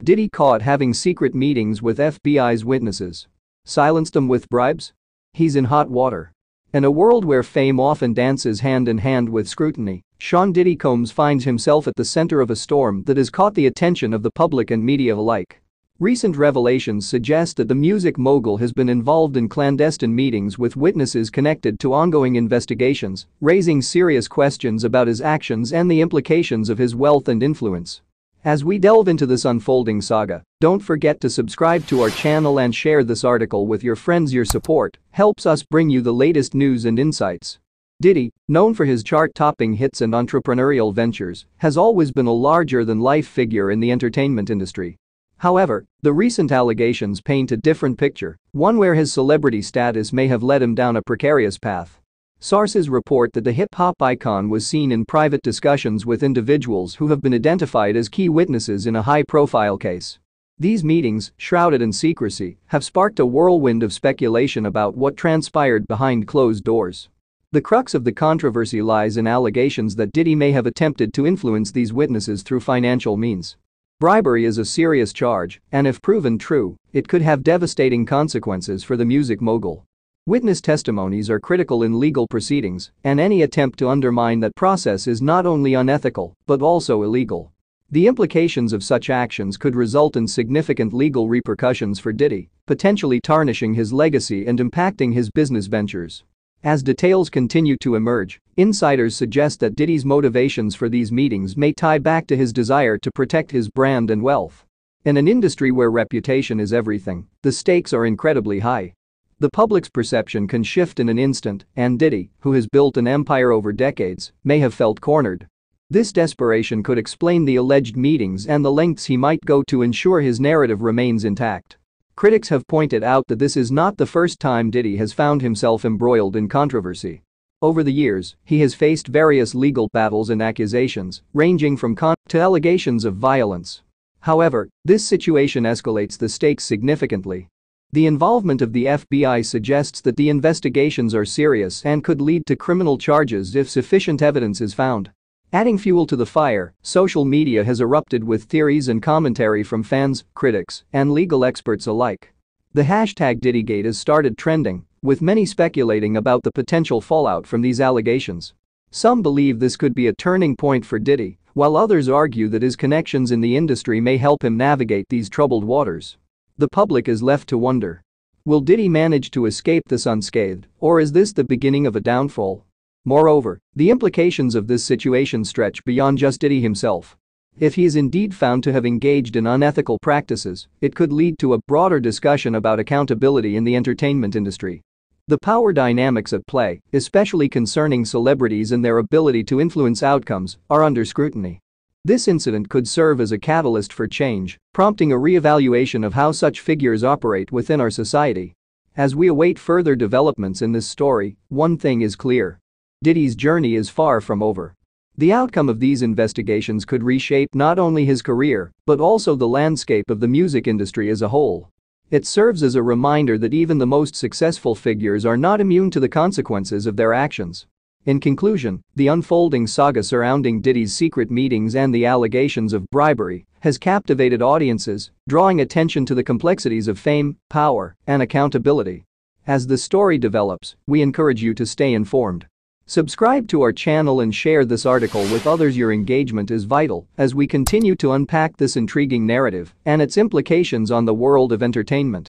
Diddy caught having secret meetings with FBI's witnesses. Silenced them with bribes? He's in hot water. In a world where fame often dances hand in hand with scrutiny, Sean Diddy Combs finds himself at the center of a storm that has caught the attention of the public and media alike. Recent revelations suggest that the music mogul has been involved in clandestine meetings with witnesses connected to ongoing investigations, raising serious questions about his actions and the implications of his wealth and influence. As we delve into this unfolding saga, don't forget to subscribe to our channel and share this article with your friends your support helps us bring you the latest news and insights. Diddy, known for his chart-topping hits and entrepreneurial ventures, has always been a larger-than-life figure in the entertainment industry. However, the recent allegations paint a different picture, one where his celebrity status may have led him down a precarious path. Sources report that the hip-hop icon was seen in private discussions with individuals who have been identified as key witnesses in a high-profile case. These meetings, shrouded in secrecy, have sparked a whirlwind of speculation about what transpired behind closed doors. The crux of the controversy lies in allegations that Diddy may have attempted to influence these witnesses through financial means. Bribery is a serious charge, and if proven true, it could have devastating consequences for the music mogul. Witness testimonies are critical in legal proceedings, and any attempt to undermine that process is not only unethical but also illegal. The implications of such actions could result in significant legal repercussions for Diddy, potentially tarnishing his legacy and impacting his business ventures. As details continue to emerge, insiders suggest that Diddy's motivations for these meetings may tie back to his desire to protect his brand and wealth. In an industry where reputation is everything, the stakes are incredibly high, the public's perception can shift in an instant, and Diddy, who has built an empire over decades, may have felt cornered. This desperation could explain the alleged meetings and the lengths he might go to ensure his narrative remains intact. Critics have pointed out that this is not the first time Diddy has found himself embroiled in controversy. Over the years, he has faced various legal battles and accusations, ranging from con to allegations of violence. However, this situation escalates the stakes significantly the involvement of the FBI suggests that the investigations are serious and could lead to criminal charges if sufficient evidence is found. Adding fuel to the fire, social media has erupted with theories and commentary from fans, critics, and legal experts alike. The hashtag #Diddygate has started trending, with many speculating about the potential fallout from these allegations. Some believe this could be a turning point for Diddy, while others argue that his connections in the industry may help him navigate these troubled waters. The public is left to wonder. Will Diddy manage to escape this unscathed, or is this the beginning of a downfall? Moreover, the implications of this situation stretch beyond just Diddy himself. If he is indeed found to have engaged in unethical practices, it could lead to a broader discussion about accountability in the entertainment industry. The power dynamics at play, especially concerning celebrities and their ability to influence outcomes, are under scrutiny. This incident could serve as a catalyst for change, prompting a re-evaluation of how such figures operate within our society. As we await further developments in this story, one thing is clear. Diddy's journey is far from over. The outcome of these investigations could reshape not only his career, but also the landscape of the music industry as a whole. It serves as a reminder that even the most successful figures are not immune to the consequences of their actions. In conclusion, the unfolding saga surrounding Diddy's secret meetings and the allegations of bribery has captivated audiences, drawing attention to the complexities of fame, power, and accountability. As the story develops, we encourage you to stay informed. Subscribe to our channel and share this article with others your engagement is vital as we continue to unpack this intriguing narrative and its implications on the world of entertainment.